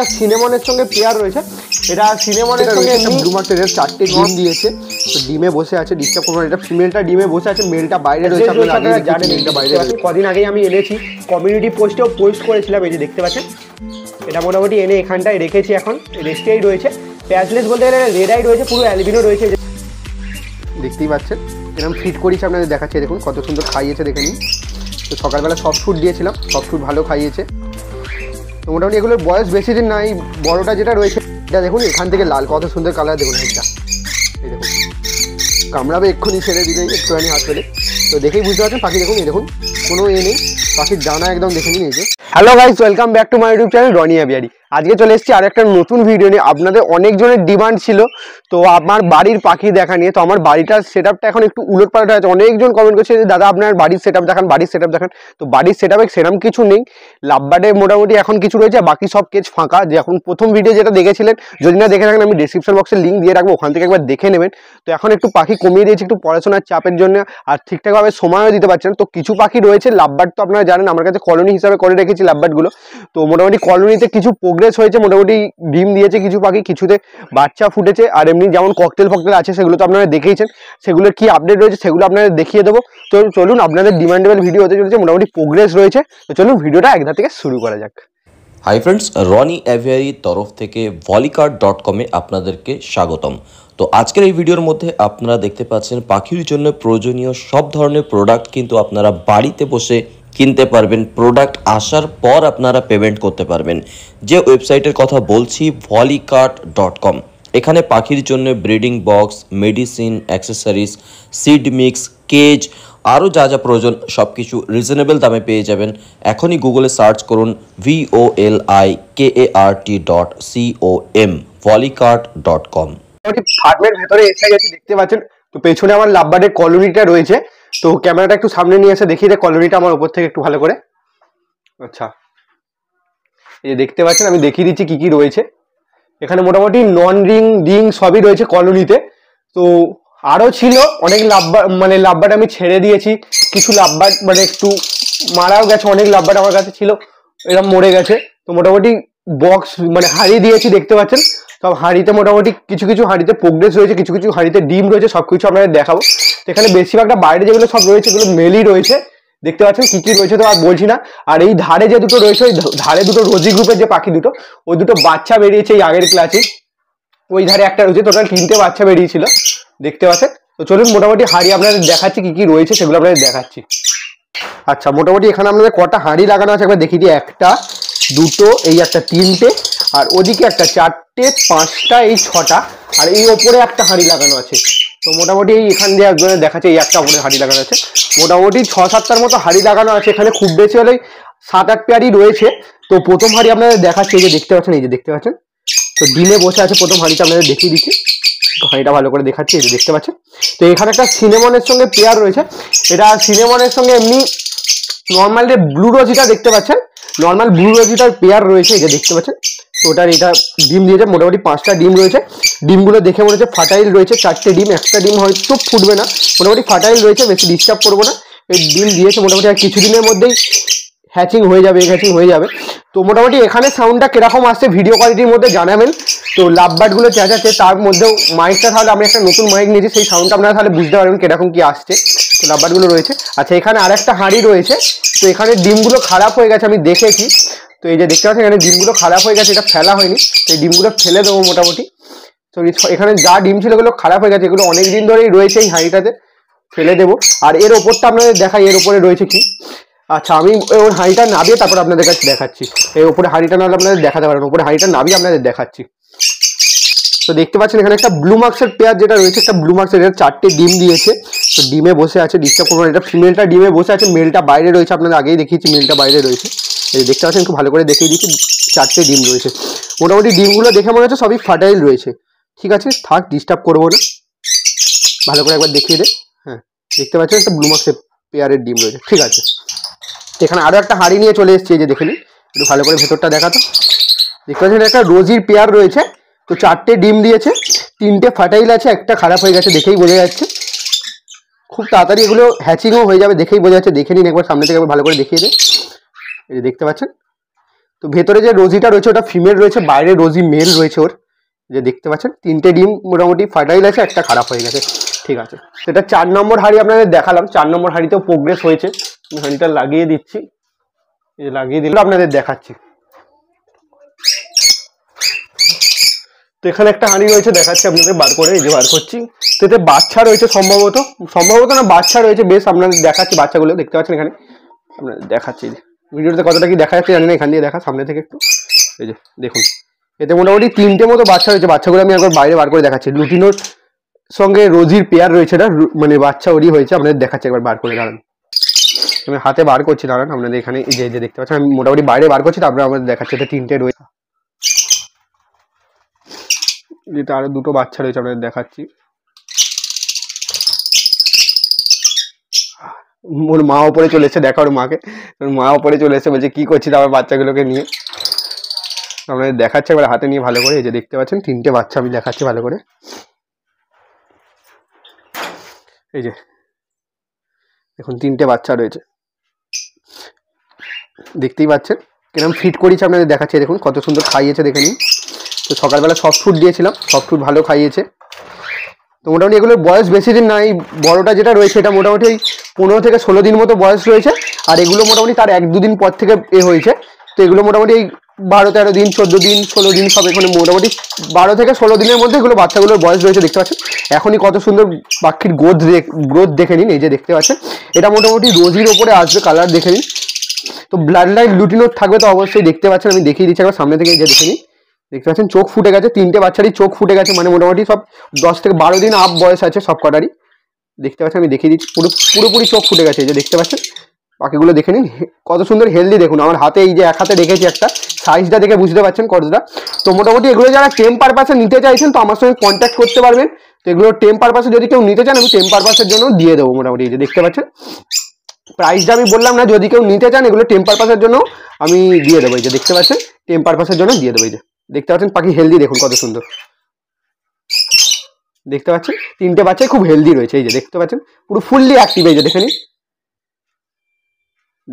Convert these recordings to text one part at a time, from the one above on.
একটা সিনেমনের সঙ্গে পেয়ার রয়েছে এটা সিনেমনের সঙ্গে ব্লুমার্স চারটে ডিম দিয়েছে তো ডিমে বসে আছে ডিস্টার্ব করবো এটা ফিমেলটা ডিমে বসে আছে মেলটা বাইরে রয়েছে জানেন বাইরে রয়েছে কদিন আগেই আমি এনেছি কমিউনিটি পোস্টেও পোস্ট করেছিলাম এই যে দেখতে পাচ্ছেন এটা মোটামুটি এনে এখানটায় রেখেছি এখন রেস্টেই রয়েছে প্যাচলেস বলতে গেলে রেডাই রয়েছে পুরো অ্যালবিনো রয়েছে দেখতেই পাচ্ছেন এরকম ফিট করেছি আপনাদের দেখাচ্ছে দেখুন কত সুন্দর খাইয়েছে দেখে নিন তো সকালবেলা সফট ফুড দিয়েছিলাম সফট ফুড ভালো খাইয়েছে তো মোটামুটি এগুলোর বয়স বেশি দিন নাই বড়টা যেটা রয়েছে এটা দেখুন এখান থেকে লাল কত সুন্দর কালার দেখুন এটা এই দেখুন কামড়াবে এক্ষুনি ছেড়ে দিলে একটুখানি হাত পেলে তো দেখেই বুঝতে পারছেন পাখি দেখুন এই দেখুন কোনো এ নেই পাখির দানা একদম দেখে নিন এই যে hello guys welcome back to my YouTube channel Rony aviary আজকে চলে এসেছি আর একটা নতুন ভিডিও নিয়ে আপনাদের অনেকজনের ডিমান্ড ছিল তো আমার বাড়ির পাখি দেখা নিয়ে তো আমার বাড়িটার সেট এখন একটু উলট পাল্টা আছে অনেকজন কমেন্ট করছে যে দাদা আপনার বাড়ির সেট দেখান বাড়ির সেট দেখান তো বাড়ির সেট আপে সেরম কিছু নেই লাভবার্ডে মোটামুটি এখন কিছু রয়েছে বাকি সব কেজ ফাঁকা যে এখন প্রথম ভিডিও যেটা দেখেছিলেন যদি না দেখে থাকেন আমি ডিসক্রিপশন বক্সে লিঙ্ক দিয়ে রাখবো ওখান থেকে একবার দেখে নেবেন তো এখন একটু পাখি কমিয়ে দিয়েছি একটু পড়াশোনার চাপের জন্য আর ঠিকঠাকভাবে সময়ও দিতে পারছেন তো কিছু পাখি রয়েছে লাভবার্ড তো আপনারা জানেন আমার কাছে কলোনি হিসাবে করে রেখেছি লাভবারগুলো তো মোটামুটি কলোনিতে কিছু প্রোগ্রেস হয়েছে মোটামুটি ডিম দিয়েছে কিছু পাখি কিছুতে বাচ্চা ফুটেছে আর এমনি যেমন ককটেল ফকটেল আছে সেগুলো তো আপনারা দেখেইছেন সেগুলোর কি আপডেট রয়েছে সেগুলো আপনাদের দেখিয়ে দেবো তো চলুন আপনাদের ডিমান্ডেবল ভিডিও হতে চলেছে মোটামুটি প্রোগ্রেস রয়েছে তো চলুন ভিডিওটা একধার থেকে শুরু করা যাক হাই ফ্রেন্ডস রনি অ্যাভিয়ারির তরফ থেকে ভলিকার ডট কমে আপনাদেরকে স্বাগতম তো আজকের এই ভিডিওর মধ্যে আপনারা দেখতে পাচ্ছেন পাখির জন্য প্রয়োজনীয় সব ধরনের প্রোডাক্ট কিন্তু আপনারা বাড়িতে বসে কিনতে পারবেন প্রোডাক্ট আসার পর আপনারা পেমেন্ট করতে পারবেন যে ওয়েবসাইটের কথা বলছি ভলিকার্ট ডট কম এখানে পাখির জন্য breeding box medicine accessories seed mix cage আরও যা যা প্রয়োজন সব কিছু রিজনেবল দামে পেয়ে যাবেন এখনই গুগলে সার্চ করুন VOL I K A R T dot CO M Volikart dot com ফার্মের ভেতরে এসে গেছি দেখতে পাচ্ছেন তো পেছনে আমার লাভবার্ডের কলোনিটা রয়েছে তো ক্যামেরাটা একটু সামনে নিয়ে এসে দেখিয়ে দেয় কলোনিটা আমার উপর থেকে একটু ভালো করে আচ্ছা এই দেখতে পাচ্ছেন আমি দেখিয়ে দিচ্ছি কি কি রয়েছে এখানে মোটামুটি নন রিং রিং সবই রয়েছে কলোনিতে তো আরও ছিল অনেক লাভবার মানে লাভবাট আমি ছেড়ে দিয়েছি কিছু লাভবাট মানে একটু মারাও গেছে অনেক লাভবাট আমার কাছে ছিল এরকম মরে গেছে তো মোটামুটি বক্স মানে হারিয়ে দিয়েছি দেখতে পাচ্ছেন সব হাঁড়িতে মোটামুটি কিছু কিছু হাঁড়িতে প্রোগ্রেস রয়েছে কিছু কিছু হাঁড়িতে ডিম রয়েছে সব কিছু আপনাদের দেখাবো এখানে বেশিরভাগটা বাইরে যেগুলো সব রয়েছে এগুলো মেলই রয়েছে দেখতে পাচ্ছেন কি কি রয়েছে তো আর বলছি না আর এই ধারে যে দুটো রয়েছে ওই ধারে দুটো রোজি গ্রুপের যে পাখি দুটো ওই দুটো বাচ্চা বেরিয়েছে এই আগের ক্লাসে ওই ধারে একটা রয়েছে টোটাল তিনটে বাচ্চা বেরিয়েছিল দেখতে পাচ্ছেন তো চলুন মোটামুটি হাঁড়ি আপনাদের দেখাচ্ছি কি কি রয়েছে সেগুলো আপনাদের দেখাচ্ছি আচ্ছা মোটামুটি এখানে আপনাদের কটা হাঁড়ি লাগানো আছে একবার দেখি দিই একটা দুটো এই একটা তিনটে আর ওদিকে একটা চারটে পাঁচটা এই ছটা আর এই ওপরে একটা হাঁড়ি লাগানো আছে তো মোটামুটি এখান দিয়ে একজনের দেখাচ্ছে এই একটা ওপরে হাঁড়ি লাগানো আছে মোটামুটি ছ সাতটার মতো হাঁড়ি লাগানো আছে এখানে খুব বেশি হলে সাত আট পেয়ারই রয়েছে তো প্রথম হাঁড়ি আপনাদের দেখাচ্ছে এই যে দেখতে পাচ্ছেন এই যে দেখতে পাচ্ছেন তো ডিমে বসে আছে প্রথম হাঁড়িটা আপনাদের দেখিয়ে দিচ্ছি হাঁড়িটা ভালো করে দেখাচ্ছি এই যে দেখতে পাচ্ছেন তো এখানে একটা সিনেমনের সঙ্গে পেয়ার রয়েছে এটা সিনেমনের সঙ্গে এমনি নর্মাল যে ব্লু রোজিটা দেখতে পাচ্ছেন নর্মাল ব্লু রোজিটার পেয়ার রয়েছে এই যে দেখতে পাচ্ছেন তো ওটার এটা ডিম দিয়েছে মোটামুটি পাঁচটা ডিম রয়েছে ডিমগুলো দেখে মনে হচ্ছে ফাটাইল রয়েছে চারটে ডিম একটা ডিম হয়তো ফুটবে না মোটামুটি ফাটাইল রয়েছে বেশি ডিস্টার্ব করবো না এই ডিম দিয়েছে মোটামুটি আর কিছুদিনের মধ্যেই হ্যাচিং হয়ে যাবে হ্যাচিং হয়ে যাবে তো মোটামুটি এখানে সাউন্ডটা কীরকম আসছে ভিডিও কোয়ালিটির মধ্যে জানাবেন তো লাভবার্ডগুলো চেঁচাচ্ছে তার মধ্যেও মাইকটা তাহলে আমি একটা নতুন মাইক নিয়েছি সেই সাউন্ডটা আপনারা তাহলে বুঝতে পারবেন কীরকম কী আসছে তো লাভবার্ডগুলো রয়েছে আচ্ছা এখানে আর একটা হাঁড়ি রয়েছে তো এখানে ডিমগুলো খারাপ হয়ে গেছে আমি দেখেছি তো এই যে দেখতে পাচ্ছেন এখানে ডিমগুলো খারাপ হয়ে গেছে এটা ফেলা হয়নি তো এই ডিমগুলো ফেলে দেবো মোটামুটি তো এখানে যা ডিম ছিল এগুলো খারাপ হয়ে গেছে এগুলো অনেক দিন ধরেই রয়েছে এই হাঁড়িটাতে ফেলে দেবো আর এর ওপরটা আপনাদের দেখাই এর ওপরে রয়েছে কি আচ্ছা আমি ওর হাঁড়িটা নাবিয়ে তারপর আপনাদের কাছে দেখাচ্ছি এই ওপরে হাঁড়িটা নাহলে আপনাদের দেখাতে পারেন ওপরে হাঁড়িটা নাবিয়ে আপনাদের দেখাচ্ছি তো দেখতে পাচ্ছেন এখানে একটা ব্লু মার্কসের পেয়ার যেটা রয়েছে একটা ব্লু মার্কসের এটা চারটে ডিম দিয়েছে তো ডিমে বসে আছে ডিস্টার্ব করবো এটা ফিমেলটা ডিমে বসে আছে মেলটা বাইরে রয়েছে আপনাদের আগেই দেখিয়েছি মেলটা বাইরে রয়েছে এই দেখতে পাচ্ছেন খুব ভালো করে দেখিয়ে দিচ্ছি চারটে ডিম রয়েছে মোটামুটি ডিমগুলো দেখে মনে হচ্ছে সবই ফার্টাইল রয়েছে ঠিক আছে থাক ডিস্টার্ব করবো না ভালো করে একবার দেখিয়ে দে হ্যাঁ দেখতে পাচ্ছেন একটা ব্লুমাক্সের পেয়ারের ডিম রয়েছে ঠিক আছে এখানে আরও একটা হাঁড়ি নিয়ে চলে এসছে যে দেখে নিন একটু ভালো করে ভেতরটা দেখাতো দেখতে পাচ্ছেন একটা রোজির পেয়ার রয়েছে তো চারটে ডিম দিয়েছে তিনটে ফার্টাইল আছে একটা খারাপ হয়ে গেছে দেখেই বোঝা যাচ্ছে খুব তাড়াতাড়ি এগুলো হ্যাচিংও হয়ে যাবে দেখেই বোঝা যাচ্ছে দেখে নিন একবার সামনে থেকে ভালো করে দেখিয়ে দেয় এই যে দেখতে পাচ্ছেন তো ভেতরে যে রোজিটা রয়েছে ওটা ফিমেল রয়েছে বাইরে রোজি মেল রয়েছে ওর যে দেখতে পাচ্ছেন তিনটে ডিম মোটামুটি ফার্টাইল আছে একটা খারাপ হয়ে গেছে ঠিক আছে সেটা চার নম্বর হাড়ি আপনাদের দেখালাম চার নম্বর হাড়িতেও প্রোগ্রেস হয়েছে আমি হাঁড়িটা লাগিয়ে দিচ্ছি এই যে লাগিয়ে দিলে আপনাদের দেখাচ্ছি তো এখানে একটা হাঁড়ি রয়েছে দেখাচ্ছি আপনাদের বার করে এই যে বার করছি তো এতে বাচ্চা রয়েছে সম্ভবত সম্ভবত না বাচ্চা রয়েছে বেশ আপনাদের দেখাচ্ছি বাচ্চাগুলো দেখতে পাচ্ছেন এখানে আপনাদের দেখাচ্ছি যে ভিডিওতে কতটা কি দেখা যাচ্ছে জানি না এখান দিয়ে দেখা সামনে থেকে একটু এই যে দেখুন এতে মোটামুটি তিনটে মতো বাচ্চা রয়েছে বাচ্চাগুলো আমি একবার বাইরে বার করে দেখাচ্ছি লুটিনোর সঙ্গে রোজির পেয়ার রয়েছে এটা মানে বাচ্চা ওরই হয়েছে আপনাদের দেখাচ্ছি একবার বার করে দাঁড়ান আমি হাতে বার করছি দাঁড়ান আপনাদের এখানে যে যে দেখতে পাচ্ছেন আমি মোটামুটি বাইরে বার করছি তারপরে আমাদের দেখাচ্ছি এটা তিনটে রয়েছে যেটা আরও দুটো বাচ্চা রয়েছে আপনাদের দেখাচ্ছি ওর মা ওপরে চলে এসে দেখা ওর মাকে ওর মা ওপরে চলে এসে বলছে কী করছিস আমার বাচ্চাগুলোকে নিয়ে আপনাদের দেখাচ্ছে এবার হাতে নিয়ে ভালো করে এই যে দেখতে পাচ্ছেন তিনটে বাচ্চা আমি দেখাচ্ছি ভালো করে এই যে দেখুন তিনটে বাচ্চা রয়েছে দেখতেই পাচ্ছেন কিরম ফিট করেছে আপনাদের দেখাচ্ছি দেখুন কত সুন্দর খাইয়েছে দেখে নিন তো সকালবেলা সফট ফুড দিয়েছিলাম সফট ফুড ভালো খাইয়েছে তো মোটামুটি এগুলোর বয়স বেশি দিন নাই বড়টা যেটা রয়েছে এটা মোটামুটি ওই পনেরো থেকে ষোলো দিন মতো বয়স রয়েছে আর এগুলো মোটামুটি তার এক দুদিন পর থেকে এ হয়েছে তো এগুলো মোটামুটি এই বারো তেরো দিন চোদ্দ দিন ষোলো দিন সব এখানে মোটামুটি বারো থেকে ষোলো দিনের মধ্যে এগুলো বাচ্চাগুলোর বয়স রয়েছে দেখতে পাচ্ছেন এখনই কত সুন্দর পাখির গ্রোথ গ্রোথ দেখে নিন এই যে দেখতে পাচ্ছেন এটা মোটামুটি রোজির ওপরে আসবে কালার দেখে নিন তো ব্লাড লাইট লুটিনো থাকবে তো অবশ্যই দেখতে পাচ্ছেন আমি দেখিয়ে দিচ্ছি একবার সামনে থেকে এই যে দেখে নিন দেখতে পাচ্ছেন চোখ ফুটে গেছে তিনটে বাচ্চারই চোখ ফুটে গেছে মানে মোটামুটি সব দশ থেকে বারো দিন আপ বয়স আছে সব কটারই দেখতে পাচ্ছেন আমি দেখিয়ে দিচ্ছি পুরো পুরোপুরি চোখ ফুটে গেছে যে দেখতে পাচ্ছেন পাখিগুলো দেখে নিন কত সুন্দর হেলদি দেখুন আমার হাতে এই যে এক হাতে রেখেছি একটা সাইজটা দেখে বুঝতে পারছেন কতটা তো মোটামুটি এগুলো যারা টেম পারপাসে নিতে চাইছেন তো আমার সঙ্গে কন্ট্যাক্ট করতে পারবেন তো এগুলো টেম পারপাসে যদি কেউ নিতে চান আমি টেম পারপাসের জন্য দিয়ে দেবো মোটামুটি এই যে দেখতে পাচ্ছেন প্রাইসটা আমি বললাম না যদি কেউ নিতে চান এগুলো টেম পারপাসের জন্য আমি দিয়ে দেবো এই যে দেখতে পাচ্ছেন টেম পারপাসের জন্য দিয়ে দেবো এই যে দেখতে পাচ্ছেন পাখি হেলদি দেখুন কত সুন্দর দেখতে পাচ্ছেন তিনটে বাচ্চাই খুব হেলদি রয়েছে এই যে দেখতে পাচ্ছেন পুরো ফুললি অ্যাক্টিভ এই যে দেখে নিন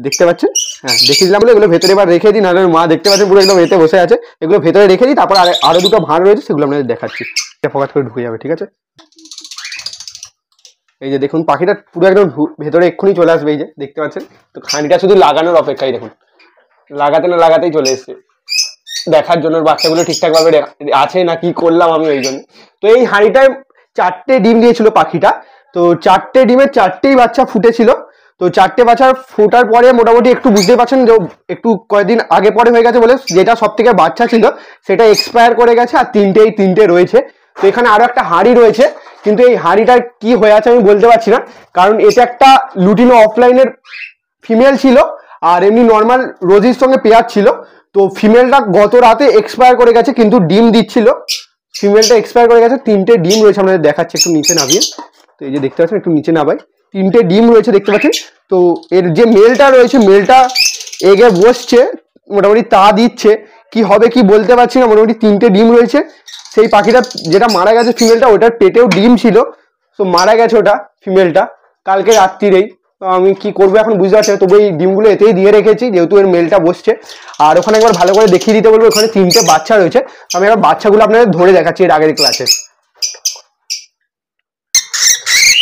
দেখতে পাচ্ছেন হ্যাঁ দেখে দিলাম বলে এগুলো ভেতরে এবার রেখে দিই নাহলে মা দেখতে পাচ্ছেন পুরো একদম এতে বসে আছে এগুলো ভেতরে রেখে দিই তারপর আরও দুটো ভাঁড় রয়েছে সেগুলো আপনাদের দেখাচ্ছি এটা ফোকাস করে ঢুকে যাবে ঠিক আছে এই যে দেখুন পাখিটা পুরো একদম ভেতরে এক্ষুনি চলে আসবে এই যে দেখতে পাচ্ছেন তো খানিটা শুধু লাগানোর অপেক্ষাই দেখুন লাগাতে না লাগাতেই চলে এসছে দেখার জন্য বাচ্চাগুলো ঠিকঠাকভাবে আছে না কি করলাম আমি ওই জন্য তো এই হাঁড়িটায় চারটে ডিম দিয়েছিল পাখিটা তো চারটে ডিমের চারটেই বাচ্চা ফুটেছিল তো চারটে বাচ্চা ফোটার পরে মোটামুটি একটু বুঝতে পারছেন যে একটু কয়েকদিন আগে পরে হয়ে গেছে বলে যেটা সব থেকে বাচ্চা ছিল সেটা এক্সপায়ার করে গেছে আর তিনটেই তিনটে রয়েছে তো এখানে আরও একটা হাঁড়ি রয়েছে কিন্তু এই হাঁড়িটার কি হয়ে আছে আমি বলতে পারছি না কারণ এটা একটা লুটিনো অফলাইনের ফিমেল ছিল আর এমনি নর্মাল রোজির সঙ্গে পেয়ার ছিল তো ফিমেলটা গত রাতে এক্সপায়ার করে গেছে কিন্তু ডিম দিচ্ছিল ফিমেলটা এক্সপায়ার করে গেছে তিনটে ডিম রয়েছে আমাদের দেখাচ্ছে একটু নিচে নামিয়ে তো এই যে দেখতে পাচ্ছেন একটু নিচে নামাই তিনটে ডিম রয়েছে দেখতে পাচ্ছেন তো এর যে মেলটা রয়েছে মেলটা এগে বসছে মোটামুটি তা দিচ্ছে কি হবে কি বলতে পারছি না মোটামুটি তিনটে ডিম রয়েছে সেই পাখিটা যেটা মারা গেছে ফিমেলটা ওটার পেটেও ডিম ছিল তো মারা গেছে ওটা ফিমেলটা কালকে রাত্রিরেই তো আমি কি করবো এখন বুঝতে পারছি তবে এই ডিমগুলো এতেই দিয়ে রেখেছি যেহেতু এর মেলটা বসছে আর ওখানে একবার ভালো করে দেখিয়ে দিতে বলবো ওখানে তিনটে বাচ্চা রয়েছে আমি এবার বাচ্চাগুলো আপনাদের ধরে দেখাচ্ছি এর আগের ক্লাসে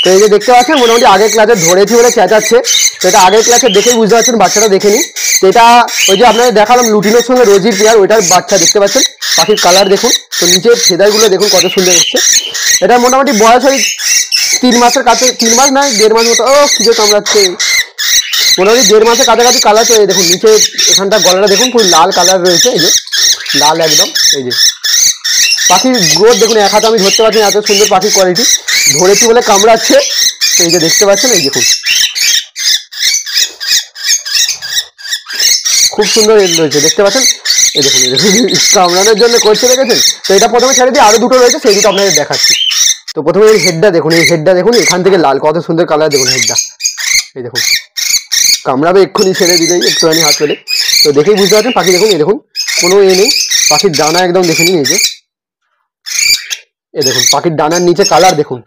তো এই যে দেখতে পাচ্ছেন মোটামুটি আগের ক্লাসে ধরেছি বলে চেঁচাচ্ছে তো এটা আগের ক্লাসে দেখেই বুঝতে পারছেন বাচ্চাটা দেখে নিই তো এটা ওই যে আপনাদের দেখালাম লুটিনের সঙ্গে রোজির পেয়ার ওইটার বাচ্চা দেখতে পাচ্ছেন পাখির কালার দেখুন তো নিচের ফেদারগুলো দেখুন কত সুন্দর হচ্ছে এটা মোটামুটি বয়স ওই তিন মাসের কাছে তিন মাস নয় দেড় মাস মতো ও খিদে কামড়াচ্ছে মোটামুটি দেড় মাসের কাছাকাছি কালার চলে দেখুন নিচে এখানটা গলাটা দেখুন খুব লাল কালার রয়েছে এই যে লাল একদম এই যে পাখির গ্রোথ দেখুন এক হাতে আমি ধরতে পারছি না এত সুন্দর পাখির কোয়ালিটি ধরেছি বলে কামড়াচ্ছে এই যে দেখতে পাচ্ছেন এই দেখুন খুব সুন্দর এল রয়েছে দেখতে পাচ্ছেন এই দেখুন কামড়ানোর জন্য করছে দেখেছেন তো এটা প্রথমে ছেড়ে দিয়ে আরও দুটো রয়েছে সেই দুটো আপনাদের দেখাচ্ছি তো প্রথমে এই হেডটা দেখুন এই হেডটা দেখুন এখান থেকে লাল কত সুন্দর কালার দেখুন হেডটা এই দেখুন কামড়াবে এক্ষুনি ছেড়ে দিলেই একটুখানি হাত পেলে তো দেখেই বুঝতে পারছেন পাখি দেখুন এই দেখুন কোনো এ নেই পাখির ডানা একদম দেখে নিন এই যে এ দেখুন পাখির ডানার নিচে কালার দেখুন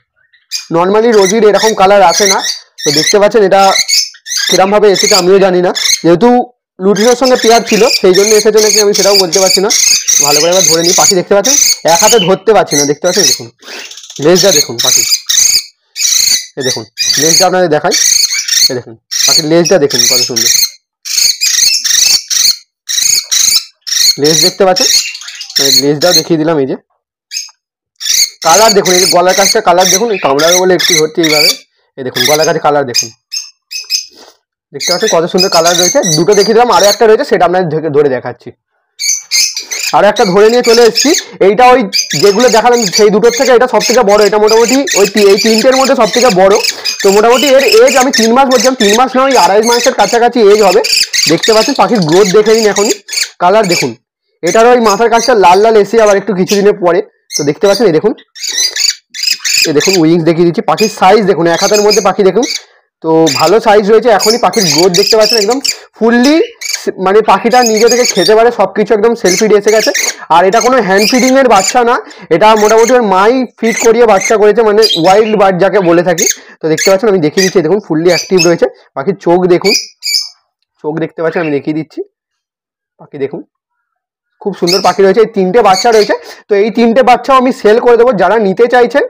নর্মালি রোজির এরকম কালার আসে না তো দেখতে পাচ্ছেন এটা কিরমভাবে এসেছে আমিও জানি না যেহেতু লুটিনের সঙ্গে পেয়ার ছিল সেই জন্য এসেছে নাকি আমি সেটাও বলতে পারছি না ভালো করে এবার ধরে নিই পাখি দেখতে পাচ্ছেন এক হাতে ধরতে পারছি না দেখতে পাচ্ছেন দেখুন লেজটা দেখুন পাখি এ দেখুন লেজটা আপনাদের দেখাই এ দেখুন পাখির লেজটা দেখুন কত সুন্দর লেজ দেখতে পাচ্ছেন লেজটাও দেখিয়ে দিলাম এই যে কালার দেখুন এই যে গলার কাছটা কালার দেখুন এই কামড়াবে বলে একটু ভর্তি এইভাবে এ দেখুন গলার কাছে কালার দেখুন দেখতে পাচ্ছেন কত সুন্দর কালার রয়েছে দুটো দেখিয়ে দিলাম আরও একটা রয়েছে সেটা আপনাদের ধরে দেখাচ্ছি আর একটা ধরে নিয়ে চলে এসেছি এইটা ওই যেগুলো দেখালাম সেই দুটোর থেকে এটা সবথেকে বড় এটা মোটামুটি ওই এই তিনটের মধ্যে সবথেকে বড় তো মোটামুটি এর এজ আমি তিন মাস বলছিলাম তিন মাস না ওই আড়াই মাসের কাছাকাছি এজ হবে দেখতে পাচ্ছেন পাখির গ্রোথ দেখে নিন এখনই কালার দেখুন এটার ওই মাথার কাছটা লাল লাল এসে আবার একটু কিছুদিনের পরে তো দেখতে পাচ্ছেন এই দেখুন এই দেখুন উইংস দেখিয়ে দিচ্ছি পাখির সাইজ দেখুন এক হাতের মধ্যে পাখি দেখুন তো ভালো সাইজ রয়েছে এখনই পাখির গ্রোথ দেখতে পাচ্ছেন একদম ফুললি মানে পাখিটা নিজে থেকে খেতে পারে সব কিছু একদম সেলফি এসে গেছে আর এটা কোনো হ্যান্ড ফিডিংয়ের বাচ্চা না এটা মোটামুটি ওর মাই ফিড করিয়ে বাচ্চা করেছে মানে ওয়াইল্ড বার্ড যাকে বলে থাকি তো দেখতে পাচ্ছেন আমি দেখিয়ে দিচ্ছি দেখুন ফুললি অ্যাক্টিভ রয়েছে পাখির চোখ দেখুন চোখ দেখতে পাচ্ছেন আমি দেখিয়ে দিচ্ছি পাখি দেখুন খুব সুন্দর পাখি রয়েছে এই তিনটে বাচ্চা রয়েছে তো এই তিনটে বাচ্চাও আমি সেল করে দেবো যারা নিতে চাইছেন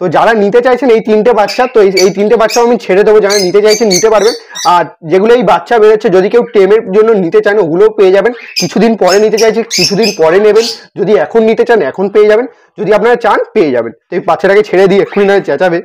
তো যারা নিতে চাইছেন এই তিনটে বাচ্চা তো এই তিনটে বাচ্চা আমি ছেড়ে দেবো যারা নিতে চাইছেন নিতে পারবেন আর যেগুলো এই বাচ্চা বেরোচ্ছে যদি কেউ টেমের জন্য নিতে চান ওগুলোও পেয়ে যাবেন কিছুদিন পরে নিতে চাইছে কিছুদিন পরে নেবেন যদি এখন নিতে চান এখন পেয়ে যাবেন যদি আপনারা চান পেয়ে যাবেন তো এই বাচ্চাটাকে ছেড়ে দিয়ে এক্ষুনি না চেঁচাবে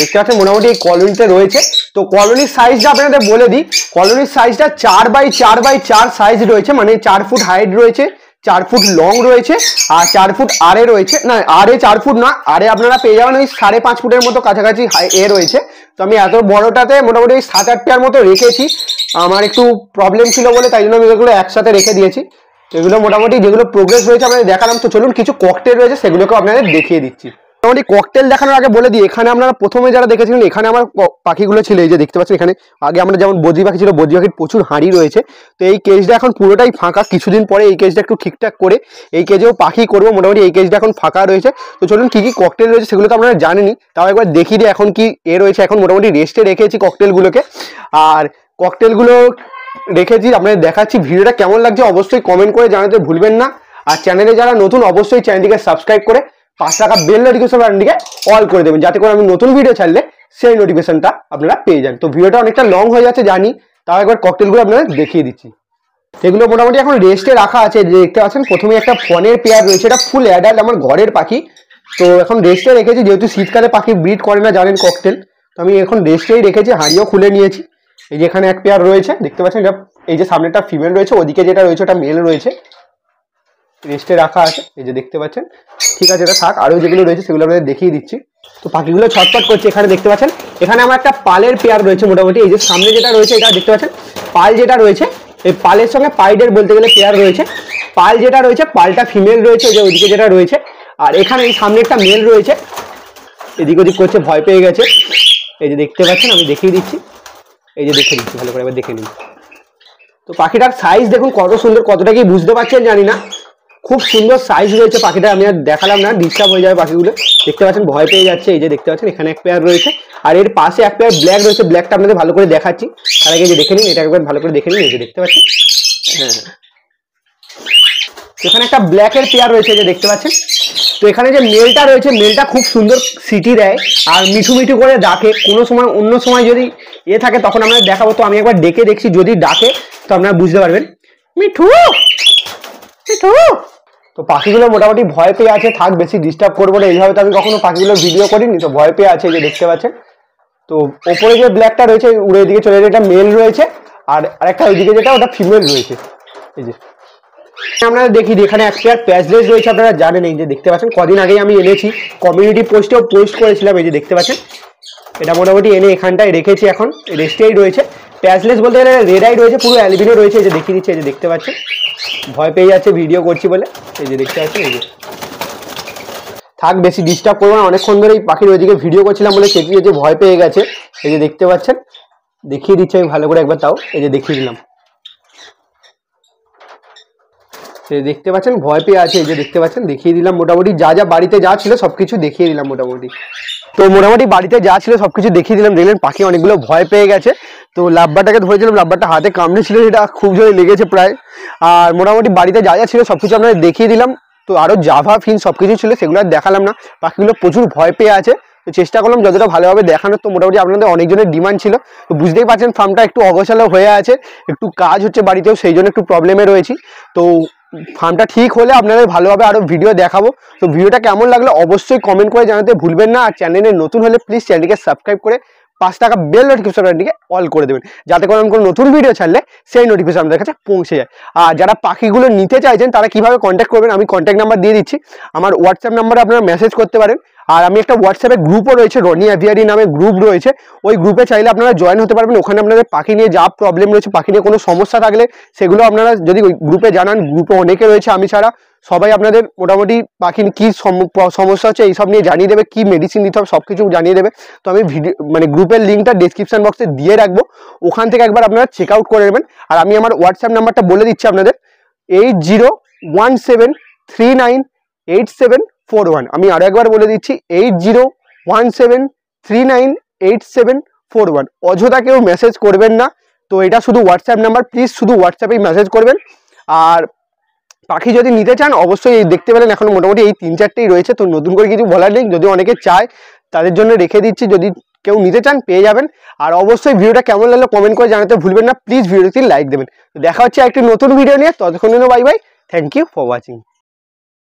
দেখতে পাচ্ছেন মোটামুটি এই কলোনিতে রয়েছে তো কলোনির সাইজটা আপনাদের বলে দিই কলোনির সাইজটা চার বাই চার বাই চার সাইজ রয়েছে মানে চার ফুট হাইট রয়েছে চার ফুট লং রয়েছে আর চার ফুট আরে রয়েছে না আরে চার ফুট না আরে আপনারা পেয়ে যাবেন ওই সাড়ে পাঁচ ফুটের মতো কাছাকাছি এ রয়েছে তো আমি এত বড়টাতে মোটামুটি ওই সাত আটটার মতো রেখেছি আমার একটু প্রবলেম ছিল বলে তাই জন্য আমি এগুলো একসাথে রেখে দিয়েছি এগুলো মোটামুটি যেগুলো প্রোগ্রেস রয়েছে আপনাদের দেখালাম তো চলুন কিছু ককটেল রয়েছে সেগুলোকেও আপনাদের দেখিয়ে দিচ্ছি মোটামুটি ককটেল দেখানোর আগে বলে দিই এখানে আমরা প্রথমে যারা দেখেছিলেন এখানে আমার পাখিগুলো ছিল এই যে দেখতে পাচ্ছেন এখানে আগে আমরা যেমন বদি পাখি ছিল বদি পাখির প্রচুর হাঁড়ি রয়েছে তো এই কেজটা এখন পুরোটাই ফাঁকা কিছুদিন পরে এই কেজটা একটু ঠিকঠাক করে এই কেজেও পাখি করবো মোটামুটি এই কেজটা এখন ফাঁকা রয়েছে তো চলুন কী কী ককটেল রয়েছে সেগুলো তো আপনারা জানেনি তাও একবার দেখি যে এখন কি এ রয়েছে এখন মোটামুটি রেস্টে রেখেছি ককটেলগুলোকে আর ককটেলগুলো রেখেছি আপনাদের দেখাচ্ছি ভিডিওটা কেমন লাগছে অবশ্যই কমেন্ট করে জানাতে ভুলবেন না আর চ্যানেলে যারা নতুন অবশ্যই চ্যানেলটিকে সাবস্ক্রাইব করে পাঁচ টাকা বেল নোটিফিকেশন বাটনটিকে অল করে দেবেন যাতে করে আমি নতুন ভিডিও ছাড়লে সেই নোটিফিকেশনটা আপনারা পেয়ে যান তো ভিডিওটা অনেকটা লং হয়ে যাচ্ছে জানি তাও একবার ককটেলগুলো আপনাদের দেখিয়ে দিচ্ছি এগুলো মোটামুটি এখন রেস্টে রাখা আছে দেখতে পাচ্ছেন প্রথমে একটা ফোনের পেয়ার রয়েছে এটা ফুল অ্যাডাল্ট আমার ঘরের পাখি তো এখন রেস্টে রেখেছি যেহেতু শীতকালে পাখি ব্রিড করে না জানেন ককটেল তো আমি এখন রেস্টেই রেখেছি হাড়িও খুলে নিয়েছি এই যে এখানে এক পেয়ার রয়েছে দেখতে পাচ্ছেন এটা এই যে সামনে একটা ফিমেল রয়েছে ওদিকে যেটা রয়েছে ওটা মেল রয়েছে রেস্টে রাখা আছে এই যে দেখতে পাচ্ছেন ঠিক আছে এটা থাক আরও যেগুলো রয়েছে সেগুলো আপনাদের দেখিয়ে দিচ্ছি তো পাখিগুলো ছটপট করছে এখানে দেখতে পাচ্ছেন এখানে আমার একটা পালের পেয়ার রয়েছে মোটামুটি এই যে সামনে যেটা রয়েছে এটা দেখতে পাচ্ছেন পাল যেটা রয়েছে এই পালের সঙ্গে পাইডের বলতে গেলে পেয়ার রয়েছে পাল যেটা রয়েছে পালটা ফিমেল রয়েছে যে ওইদিকে যেটা রয়েছে আর এখানে এই সামনে একটা মেল রয়েছে এদিক ওদিক করছে ভয় পেয়ে গেছে এই যে দেখতে পাচ্ছেন আমি দেখিয়ে দিচ্ছি এই যে দেখে দিচ্ছি ভালো করে এবার দেখে নিন তো পাখিটার সাইজ দেখুন কত সুন্দর কতটা কি বুঝতে পারছেন জানি না খুব সুন্দর সাইজ রয়েছে পাখিটা আমি আর দেখালাম না ডিস্টার্ব হয়ে যাবে পাখিগুলো দেখতে পাচ্ছেন ভয় পেয়ে যাচ্ছে এই যে দেখতে পাচ্ছেন এখানে এক পেয়ার রয়েছে আর এর পাশে এক পেয়ার ব্ল্যাক রয়েছে ব্ল্যাকটা আপনাদের ভালো করে দেখাচ্ছি তার আগে যে দেখে নিন এটা একবার ভালো করে দেখে নিন এই যে দেখতে পাচ্ছেন হ্যাঁ এখানে একটা ব্ল্যাকের পেয়ার রয়েছে যে দেখতে পাচ্ছেন তো এখানে যে মেলটা রয়েছে মেলটা খুব সুন্দর সিটি দেয় আর মিঠু মিঠু করে ডাকে কোনো সময় অন্য সময় যদি এ থাকে তখন আমরা দেখাবো তো আমি একবার ডেকে দেখছি যদি ডাকে তো আপনারা বুঝতে পারবেন মিঠু মিঠু তো পাখিগুলো মোটামুটি ভয় পেয়ে আছে থাক বেশি ডিস্টার্ব করবো না এইভাবে তো আমি কখনো পাখিগুলো ভিডিও করিনি তো ভয় পেয়ে আছে যে দেখতে পাচ্ছেন তো ওপরে যে ব্ল্যাকটা রয়েছে উড়ে এদিকে চলে যায় এটা মেল রয়েছে আর আরেকটা ওইদিকে যেটা ওটা ফিমেল রয়েছে এই যে আপনারা দেখি এখানে এক পেয়ার প্যাচলেস রয়েছে আপনারা জানেন এই যে দেখতে পাচ্ছেন কদিন আগেই আমি এনেছি কমিউনিটি পোস্টেও পোস্ট করেছিলাম এই যে দেখতে পাচ্ছেন এটা মোটামুটি এনে এখানটায় রেখেছি এখন রেস্টেই রয়েছে প্যাচলেস বলতে গেলে রেডাই রয়েছে পুরো অ্যালবিনে রয়েছে এই যে দেখিয়ে দিচ্ছে এই যে দেখতে পাচ্ছেন ভয় পেয়ে যাচ্ছে ভিডিও করছি বলে এই যে দেখতে পাচ্ছি এই যে থাক বেশি ডিস্টার্ব করবো না অনেকক্ষণ ধরে এই পাখির ওইদিকে ভিডিও করছিলাম বলে চেঁচিয়ে যে ভয় পেয়ে গেছে এই যে দেখতে পাচ্ছেন দেখিয়ে দিচ্ছি আমি ভালো করে একবার তাও এই যে দেখিয়ে দিলাম সে দেখতে পাচ্ছেন ভয় পেয়ে আছে এই যে দেখতে পাচ্ছেন দেখিয়ে দিলাম মোটামুটি যা যা বাড়িতে যা ছিল সব কিছু দেখিয়ে দিলাম মোটামুটি তো মোটামুটি বাড়িতে যা ছিল সব কিছু দেখিয়ে দিলাম দেখলেন পাখি অনেকগুলো ভয় পেয়ে গেছে তো লাভবারটাকে ধরেছিলাম লাভবারটা হাতে কামড়ে ছিল সেটা খুব জোরে লেগেছে প্রায় আর মোটামুটি বাড়িতে যা যা ছিল সব কিছু আপনাদের দেখিয়ে দিলাম তো আরও জাভা ফিন সব কিছু ছিল সেগুলো আর দেখালাম না পাখিগুলো প্রচুর ভয় পেয়ে আছে তো চেষ্টা করলাম যতটা ভালোভাবে দেখানোর তো মোটামুটি আপনাদের অনেকজনের ডিমান্ড ছিল তো বুঝতেই পারছেন ফার্মটা একটু অগোছালো হয়ে আছে একটু কাজ হচ্ছে বাড়িতেও সেই জন্য একটু প্রবলেমে রয়েছি তো ফার্মটা ঠিক হলে আপনাদের ভালোভাবে আরও ভিডিও দেখাবো তো ভিডিওটা কেমন লাগলো অবশ্যই কমেন্ট করে জানাতে ভুলবেন না আর চ্যানেলে নতুন হলে প্লিজ চ্যানেলকে সাবস্ক্রাইব করে পাঁচ টাকা বেল নোটিফিকেশনটিকে অল করে দেবেন যাতে করে আমি কোনো নতুন ভিডিও ছাড়লে সেই নোটিফিকেশন আমাদের কাছে পৌঁছে যায় আর যারা পাখিগুলো নিতে চাইছেন তারা কিভাবে কন্ট্যাক্ট করবেন আমি কন্ট্যাক্ট নাম্বার দিয়ে দিচ্ছি আমার হোয়াটসঅ্যাপ নাম্বারে আপনারা মেসেজ করতে পারেন আর আমি একটা হোয়াটসঅ্যাপে গ্রুপও রয়েছে রনি অ্যাভিয়ারি নামে গ্রুপ রয়েছে ওই গ্রুপে চাইলে আপনারা জয়েন হতে পারবেন ওখানে আপনাদের পাখি নিয়ে যা প্রবলেম রয়েছে পাখি নিয়ে কোনো সমস্যা থাকলে সেগুলো আপনারা যদি ওই গ্রুপে জানান গ্রুপে অনেকে রয়েছে আমি ছাড়া সবাই আপনাদের মোটামুটি পাখির কী সমস্যা হচ্ছে এইসব নিয়ে জানিয়ে দেবে কি মেডিসিন দিতে হবে সব কিছু জানিয়ে দেবে তো আমি ভিডিও মানে গ্রুপের লিঙ্কটা ডিসক্রিপশান বক্সে দিয়ে রাখবো ওখান থেকে একবার আপনারা চেক আউট করে নেবেন আর আমি আমার হোয়াটসঅ্যাপ নাম্বারটা বলে দিচ্ছি আপনাদের eight zero one seven three nine eight seven four one আমি আরও একবার বলে দিচ্ছি eight zero one seven three nine eight seven four one অযথা কেউ মেসেজ করবেন না তো এটা শুধু হোয়াটসঅ্যাপ নাম্বার প্লিজ শুধু হোয়াটসঅ্যাপেই মেসেজ করবেন আর পাখি যদি নিতে চান অবশ্যই এই দেখতে পেলেন এখন মোটামুটি এই তিন চারটেই রয়েছে তো নতুন করে কিছু বলার নেই যদি অনেকে চায় তাদের জন্য রেখে দিচ্ছি যদি কেউ নিতে চান পেয়ে যাবেন আর অবশ্যই ভিডিওটা কেমন লাগলো কমেন্ট করে জানাতে ভুলবেন না প্লিজ ভিডিওটি লাইক দেবেন দেখা হচ্ছে একটি নতুন ভিডিও নিয়ে ততক্ষণ bye bye thank you for watching